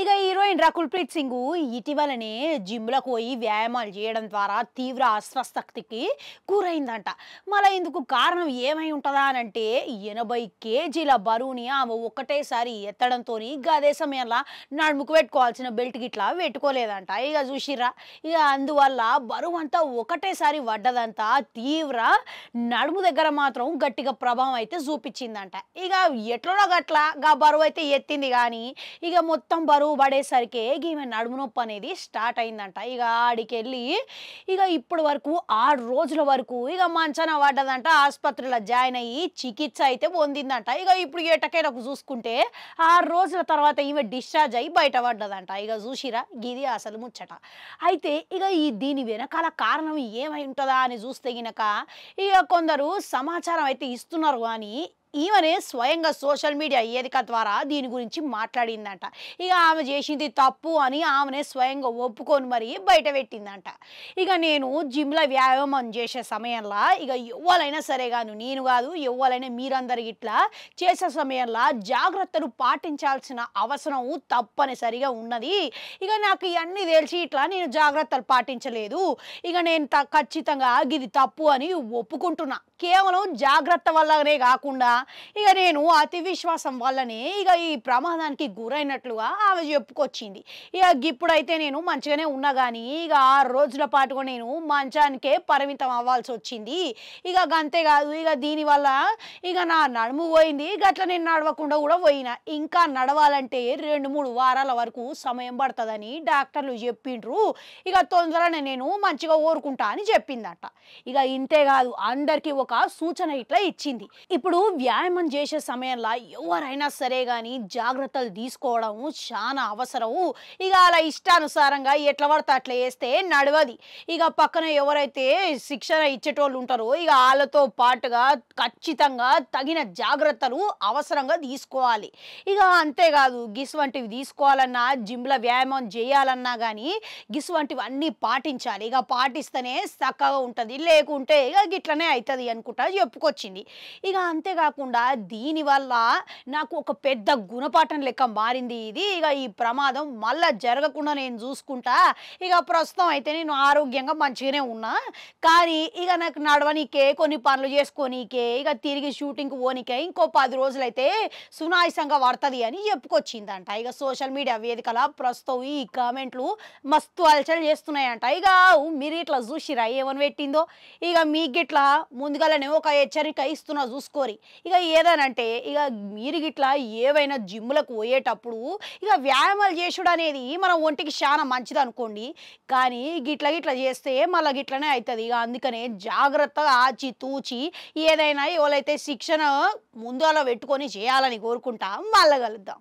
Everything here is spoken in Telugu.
ಈಗ ಈ ఆయన కుల్ప్రీత్ సింగ్ ఇటీవలనే జిమ్లకు పోయి వ్యాయామాలు చేయడం ద్వారా తీవ్ర అస్వస్థతకి గురైందంట మళ్ళీ ఇందుకు కారణం ఏమై ఉంటుందా అని అంటే ఎనభై కేజీల బరువుని ఆమె ఒకటేసారి ఎత్తడంతో అదే సమయంలో నడుముకు పెట్టుకోవాల్సిన బెల్ట్ గిట్లా పెట్టుకోలేదంట ఇక చూసిరా ఇక అందువల్ల బరువు అంతా ఒకటేసారి పడ్డదంతా తీవ్ర నడుము దగ్గర మాత్రం గట్టిగా ప్రభావం అయితే చూపించిందంట ఇక ఎట్లనో గట్లా గా బరువు అయితే ఎత్తింది కానీ ఇక మొత్తం బరువు పడేసరి అయ్యేసరికి ఈమె నడుము నొప్పి అనేది స్టార్ట్ అయిందంట ఇక ఆడికి వెళ్ళి ఇక ఇప్పటి వరకు ఆరు రోజుల వరకు ఇక మంచాన పడ్డదంట ఆసుపత్రిలో జాయిన్ అయ్యి చికిత్స అయితే పొందిందంట ఇక ఇప్పుడు ఎటకైనా చూసుకుంటే ఆరు రోజుల తర్వాత ఈమె డిశ్చార్జ్ అయ్యి బయటపడ్డదంట ఇక చూసిరా గిది అసలు ముచ్చట అయితే ఇక ఈ దీని వెనకాల కారణం ఏమై ఉంటుందా అని చూస్తే గినక ఇక కొందరు సమాచారం అయితే ఇస్తున్నారు కానీ ఈమెనే స్వయంగా సోషల్ మీడియా వేదిక ద్వారా దీని గురించి మాట్లాడిందంట ఇక ఆమె చేసింది తప్పు అని ఆమెనే స్వయంగా ఒప్పుకొని మరి బయట పెట్టిందంట ఇక నేను జిమ్లో వ్యాయామం చేసే సమయంలో ఇక ఎవ్వలైనా సరే కాను నేను కాదు ఎవ్వలైనా మీరందరు ఇట్లా చేసే సమయంలో జాగ్రత్తలు పాటించాల్సిన అవసరం తప్పనిసరిగా ఉన్నది ఇక నాకు ఇవన్నీ తెలిసి ఇట్లా నేను జాగ్రత్తలు పాటించలేదు ఇక నేను ఖచ్చితంగా ఇది తప్పు అని ఒప్పుకుంటున్నా కేవలం జాగ్రత్త వల్లనే కాకుండా ఇక నేను అతి విశ్వాసం వల్లనే ఇక ఈ ప్రమాదానికి గురైనట్లుగా ఆమె చెప్పుకొచ్చింది ఇక ఇప్పుడైతే నేను మంచిగానే ఉన్నా కానీ ఇక ఆరు రోజుల పాటుగా నేను మంచానికే పరిమితం అవ్వాల్సి వచ్చింది ఇక అంతేకాదు ఇక దీనివల్ల ఇక నా నడుము పోయింది గట్ల నేను నడవకుండా కూడా పోయినా ఇంకా నడవాలంటే రెండు మూడు వారాల వరకు సమయం పడుతుందని డాక్టర్లు చెప్పిండ్రు ఇక తొందరనే నేను మంచిగా ఓరుకుంటా అని చెప్పిందట ఇక ఇంతేకాదు అందరికీ ఒక ఒక సూచన ఇట్లా ఇచ్చింది ఇప్పుడు వ్యాయామం చేసే సమయంలో ఎవరైనా సరే కానీ జాగ్రత్తలు తీసుకోవడం చాలా అవసరము ఇక అలా ఇష్టానుసారంగా ఎట్లా పడితే అట్లా వేస్తే నడవది ఇక పక్కన ఎవరైతే శిక్షణ ఇచ్చేటోళ్ళు ఉంటారో ఇక వాళ్ళతో పాటుగా ఖచ్చితంగా తగిన జాగ్రత్తలు అవసరంగా తీసుకోవాలి ఇక అంతేకాదు గిస్ వంటివి తీసుకోవాలన్నా జిమ్లో వ్యాయామం చేయాలన్నా కానీ గిస్ వంటివి అన్నీ పాటించాలి ఇక పాటిస్తేనే చక్కగా ఉంటుంది లేకుంటే ఇక గిట్లనే అవుతుంది అని అనుకుంటా చెప్పుకొచ్చింది ఇక అంతేకాకుండా దీనివల్ల నాకు ఒక పెద్ద గుణపాఠం లెక్క మారింది ఇది ఇక ఈ ప్రమాదం మళ్ళా జరగకుండా నేను చూసుకుంటా ఇక ప్రస్తుతం అయితే నేను ఆరోగ్యంగా మంచిగానే ఉన్నా కానీ ఇక నాకు నడవనికే కొన్ని పనులు చేసుకోనికే ఇక తిరిగి షూటింగ్కి పోనికే ఇంకో పది రోజులైతే సునాయసంగా పడుతుంది అని చెప్పుకొచ్చిందంట ఇక సోషల్ మీడియా వేదికల ప్రస్తుతం ఈ కామెంట్లు మస్తు అలచలు చేస్తున్నాయంట ఇక మీరు ఇట్లా చూసిరా ఏమని పెట్టిందో ఇక మీకు ఇట్లా ముందుగా వాళ్ళని ఒక హెచ్చరిక ఇస్తున్నా చూసుకోరి ఇక ఏదనంటే ఇక మీరు గిట్లా ఏవైనా జిమ్లకు పోయేటప్పుడు ఇక వ్యాయామాలు చేసుడు అనేది మన ఒంటికి చాలా మంచిది అనుకోండి కానీ గిట్ల గిట్ల చేస్తే మళ్ళీ గిట్లనే అవుతుంది ఇక అందుకనే జాగ్రత్తగా ఆచి తూచి ఏదైనా ఎవరైతే శిక్షణ ముందు అలా పెట్టుకొని చేయాలని కోరుకుంటా మళ్ళీ కలుద్దాం